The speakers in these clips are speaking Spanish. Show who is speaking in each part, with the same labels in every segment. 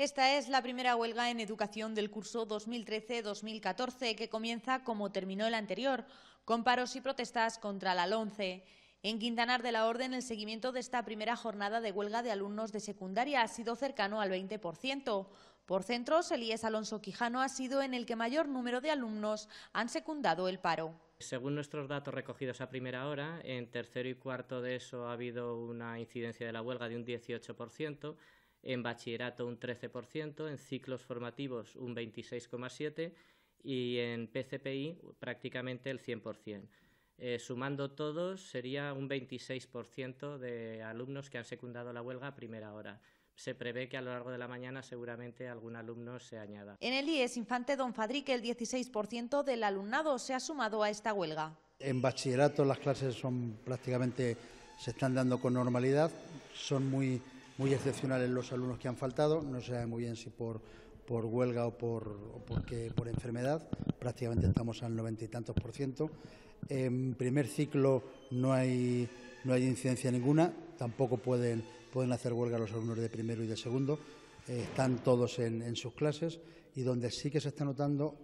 Speaker 1: Esta es la primera huelga en educación del curso 2013-2014 que comienza como terminó el anterior, con paros y protestas contra la LONCE. En Quintanar de la Orden, el seguimiento de esta primera jornada de huelga de alumnos de secundaria ha sido cercano al 20%. Por centros, Elías Alonso Quijano ha sido en el que mayor número de alumnos han secundado el paro.
Speaker 2: Según nuestros datos recogidos a primera hora, en tercero y cuarto de eso ha habido una incidencia de la huelga de un 18%, en bachillerato un 13%, en ciclos formativos un 26,7% y en PCPI prácticamente el 100%. Eh, sumando todos sería un 26% de alumnos que han secundado la huelga a primera hora se prevé que a lo largo de la mañana seguramente algún alumno se añada.
Speaker 1: En el IES Infante Don Fadrique, el 16% del alumnado se ha sumado a esta huelga.
Speaker 3: En bachillerato las clases son prácticamente se están dando con normalidad, son muy muy excepcionales los alumnos que han faltado. No se sabe muy bien si por, por huelga o por, enfermedad. Prácticamente estamos al noventa y tantos por ciento. En primer ciclo no hay, no hay incidencia ninguna. Tampoco pueden, hacer huelga los alumnos de primero y de segundo. Eh, están todos en, sus clases y donde sí que se está notando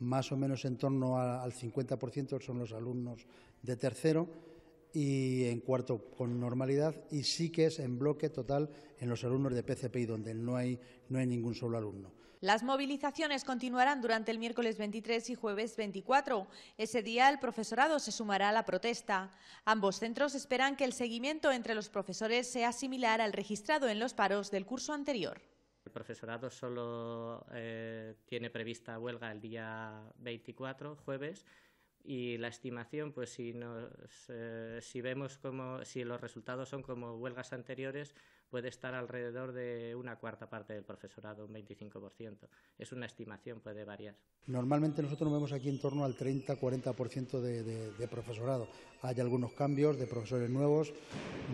Speaker 3: más o menos en torno al 50% son los alumnos de tercero y en cuarto con normalidad y sí que es en bloque total en los alumnos de PCPI donde no hay, ningún solo alumno.
Speaker 1: Las movilizaciones continuarán durante el miércoles 23 y jueves 24. Ese día el profesorado se sumará a la protesta. Ambos centros esperan que el seguimiento entre los profesores sea similar al registrado en los paros del curso anterior.
Speaker 2: El profesorado solo eh, tiene prevista huelga el día 24, jueves, y la estimación, pues si, nos, eh, si vemos como, si los resultados son como huelgas anteriores, puede estar alrededor de una cuarta parte del profesorado, un 25%. Es una estimación, puede variar.
Speaker 3: Normalmente nosotros nos vemos aquí en torno al 30-40% de, de, de profesorado. Hay algunos cambios de profesores nuevos,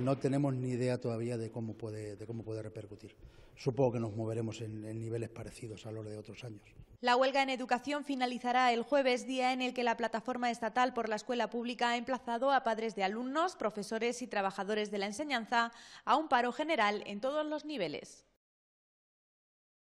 Speaker 3: no tenemos ni idea todavía de cómo puede, de cómo puede repercutir. Supongo que nos moveremos en niveles parecidos a los de otros años.
Speaker 1: La huelga en educación finalizará el jueves, día en el que la Plataforma Estatal por la Escuela Pública ha emplazado a padres de alumnos, profesores y trabajadores de la enseñanza a un paro general en todos los niveles.